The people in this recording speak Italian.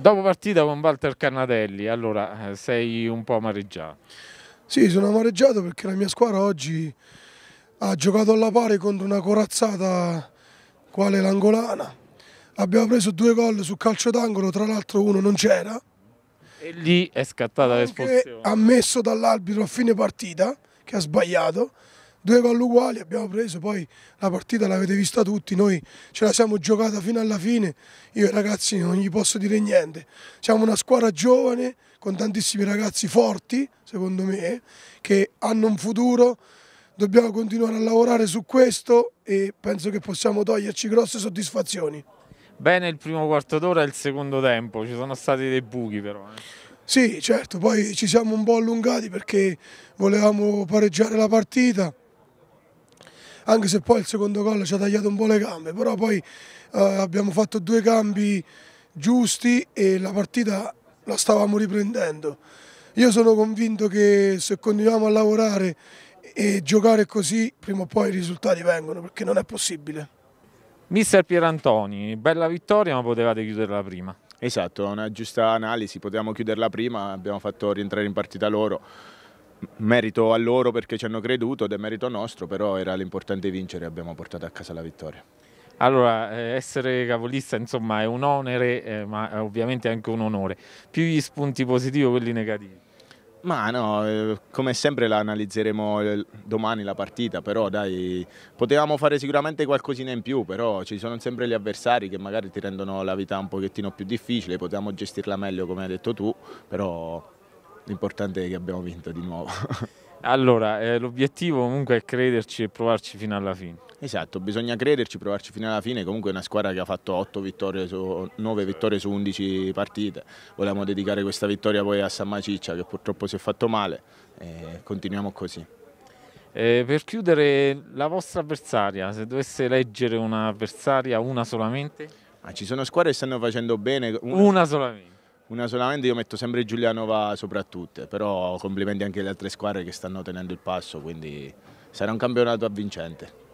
Dopo partita con Walter Carnadelli, allora eh, sei un po' amareggiato. Sì, sono amareggiato perché la mia squadra oggi ha giocato alla pari contro una corazzata quale l'angolana. Abbiamo preso due gol sul calcio d'angolo, tra l'altro uno non c'era. E lì è scattata l'esposizione. Ha messo dall'arbitro a fine partita, che ha sbagliato due gol uguali abbiamo preso, poi la partita l'avete vista tutti, noi ce la siamo giocata fino alla fine, io ragazzi non gli posso dire niente, siamo una squadra giovane con tantissimi ragazzi forti, secondo me, che hanno un futuro, dobbiamo continuare a lavorare su questo e penso che possiamo toglierci grosse soddisfazioni. Bene il primo quarto d'ora e il secondo tempo, ci sono stati dei buchi però. Eh. Sì, certo, poi ci siamo un po' allungati perché volevamo pareggiare la partita, anche se poi il secondo gol ci ha tagliato un po' le gambe, però poi eh, abbiamo fatto due cambi giusti e la partita la stavamo riprendendo. Io sono convinto che se continuiamo a lavorare e giocare così, prima o poi i risultati vengono, perché non è possibile. Mister Pierantoni, bella vittoria ma potevate chiuderla prima. Esatto, una giusta analisi, potevamo chiuderla prima, abbiamo fatto rientrare in partita loro merito a loro perché ci hanno creduto ed è merito nostro, però era l'importante vincere e abbiamo portato a casa la vittoria. Allora, eh, essere capolista insomma è un onere, eh, ma ovviamente anche un onore. Più gli spunti positivi o quelli negativi? Ma no, eh, come sempre la analizzeremo eh, domani la partita, però dai, potevamo fare sicuramente qualcosina in più, però ci sono sempre gli avversari che magari ti rendono la vita un pochettino più difficile, potevamo gestirla meglio come hai detto tu, però l'importante è che abbiamo vinto di nuovo. Allora, eh, l'obiettivo comunque è crederci e provarci fino alla fine. Esatto, bisogna crederci, provarci fino alla fine, comunque è una squadra che ha fatto 8 vittorie su, 9 vittorie su 11 partite, volevamo dedicare questa vittoria poi a San Maciccia che purtroppo si è fatto male, eh, continuiamo così. Eh, per chiudere, la vostra avversaria, se dovesse leggere un'avversaria, una solamente? Ah, ci sono squadre che stanno facendo bene. Una, una solamente una solamente, io metto sempre Giulianova sopra tutte, però complimenti anche alle altre squadre che stanno tenendo il passo, quindi sarà un campionato avvincente.